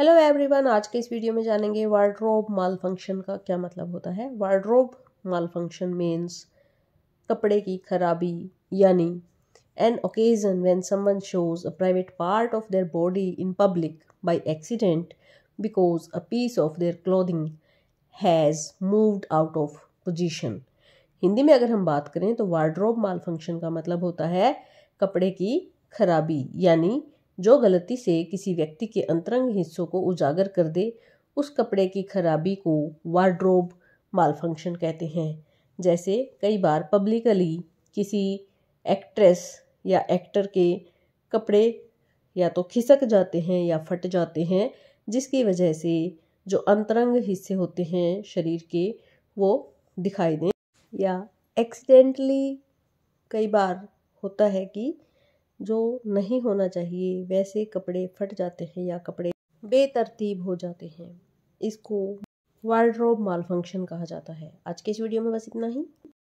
hello everyone आज के इस वीडियो में जानेंगे वार्ड्रोब माल फंक्शन का क्या मतलब होता है वार्ड्रोब माल फंक्शन मीन्स कपड़े की खराबी यानी an occasion when someone shows a private part of their body in public by accident because a piece of their clothing has moved out of position Hindi में अगर हम बात करें तो वार्ड्रोब माल फंक्शन का मतलब होता है कपड़े की खराबी यानी जो गलती से किसी व्यक्ति के अंतरंग हिस्सों को उजागर कर दे उस कपड़े की खराबी को वार्ड्रोब मालफंक्शन कहते हैं जैसे कई बार पब्लिकली किसी एक्ट्रेस या एक्टर के कपड़े या तो खिसक जाते हैं या फट जाते हैं जिसकी वजह से जो अंतरंग हिस्से होते हैं शरीर के वो दिखाई दें या एक्सीडेंटली कई बार होता है कि जो नहीं होना चाहिए वैसे कपड़े फट जाते हैं या कपड़े बेतरतीब हो जाते हैं इसको वार्ड्रोब माल फंक्शन कहा जाता है आज के इस वीडियो में बस इतना ही